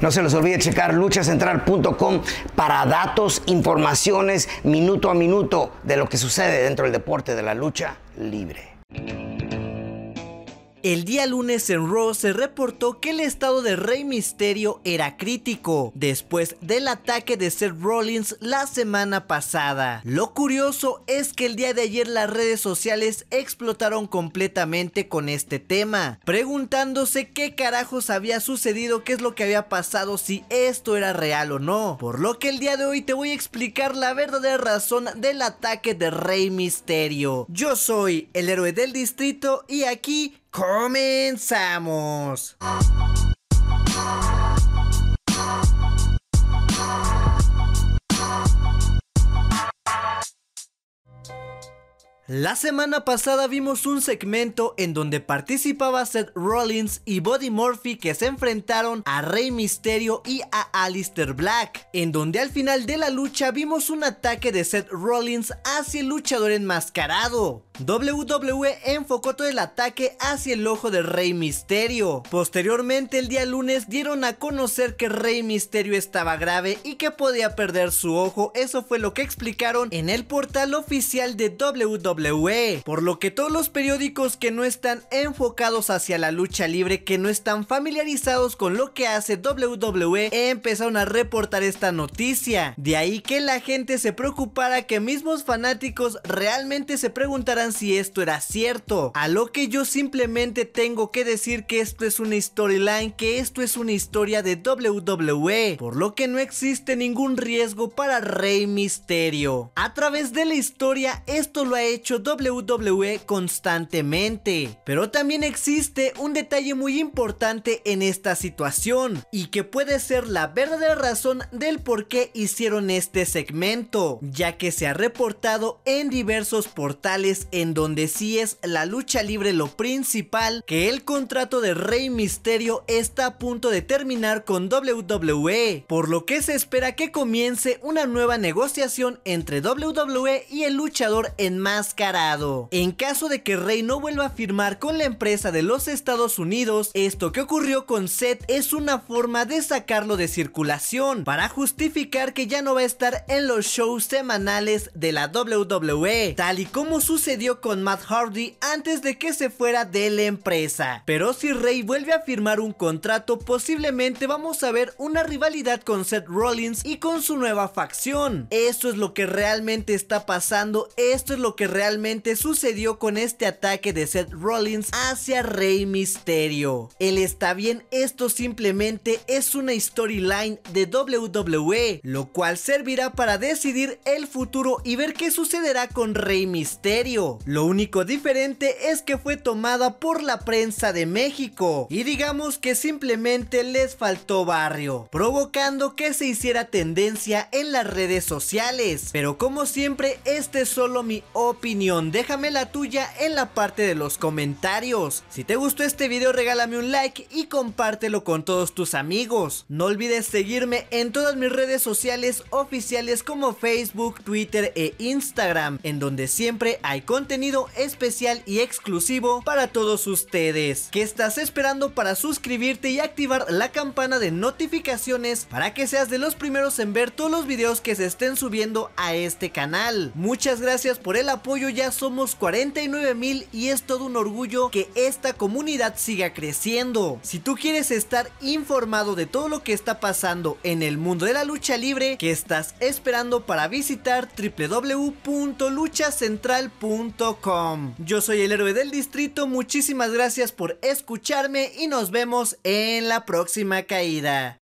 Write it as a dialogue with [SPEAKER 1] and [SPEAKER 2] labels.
[SPEAKER 1] No se les olvide checar luchacentral.com para datos, informaciones minuto a minuto de lo que sucede dentro del deporte de la lucha libre. El día lunes en Raw se reportó que el estado de Rey Misterio era crítico después del ataque de Seth Rollins la semana pasada. Lo curioso es que el día de ayer las redes sociales explotaron completamente con este tema, preguntándose qué carajos había sucedido, qué es lo que había pasado, si esto era real o no. Por lo que el día de hoy te voy a explicar la verdadera razón del ataque de Rey Misterio. Yo soy el héroe del distrito y aquí ¡Comenzamos! La semana pasada vimos un segmento en donde participaba Seth Rollins y Buddy Murphy que se enfrentaron a Rey Misterio y a Alistair Black, en donde al final de la lucha vimos un ataque de Seth Rollins hacia el luchador enmascarado. WWE enfocó todo el ataque hacia el ojo de Rey Misterio. Posteriormente, el día lunes dieron a conocer que Rey Misterio estaba grave y que podía perder su ojo. Eso fue lo que explicaron en el portal oficial de WWE. Por lo que todos los periódicos que no están enfocados hacia la lucha libre, que no están familiarizados con lo que hace WWE, empezaron a reportar esta noticia. De ahí que la gente se preocupara que mismos fanáticos realmente se preguntaran si esto era cierto. A lo que yo simplemente tengo que decir que esto es una storyline, que esto es una historia de WWE, por lo que no existe ningún riesgo para Rey Misterio. A través de la historia esto lo ha hecho WWE constantemente, pero también existe un detalle muy importante en esta situación y que puede ser la verdadera razón del por qué hicieron este segmento, ya que se ha reportado en diversos portales en donde sí es la lucha libre lo principal, que el contrato de Rey Misterio está a punto de terminar con WWE, por lo que se espera que comience una nueva negociación entre WWE y el luchador enmascarado. En caso de que Rey no vuelva a firmar con la empresa de los Estados Unidos, esto que ocurrió con Seth es una forma de sacarlo de circulación para justificar que ya no va a estar en los shows semanales de la WWE, tal y como sucedió con Matt Hardy antes de que se fuera de la empresa. Pero si Rey vuelve a firmar un contrato, posiblemente vamos a ver una rivalidad con Seth Rollins y con su nueva facción. Esto es lo que realmente está pasando, esto es lo que realmente sucedió con este ataque de Seth Rollins hacia Rey Misterio. Él está bien, esto simplemente es una storyline de WWE, lo cual servirá para decidir el futuro y ver qué sucederá con Rey Misterio. Lo único diferente es que fue tomada por la prensa de México y digamos que simplemente les faltó barrio, provocando que se hiciera tendencia en las redes sociales. Pero como siempre, este es solo mi opinión, déjame la tuya en la parte de los comentarios. Si te gustó este video regálame un like y compártelo con todos tus amigos. No olvides seguirme en todas mis redes sociales oficiales como Facebook, Twitter e Instagram, en donde siempre hay contenido contenido especial y exclusivo para todos ustedes. que estás esperando para suscribirte y activar la campana de notificaciones para que seas de los primeros en ver todos los videos que se estén subiendo a este canal? Muchas gracias por el apoyo, ya somos 49 mil y es todo un orgullo que esta comunidad siga creciendo. Si tú quieres estar informado de todo lo que está pasando en el mundo de la lucha libre, que estás esperando para visitar www.luchacentral.com yo soy el héroe del distrito, muchísimas gracias por escucharme y nos vemos en la próxima caída.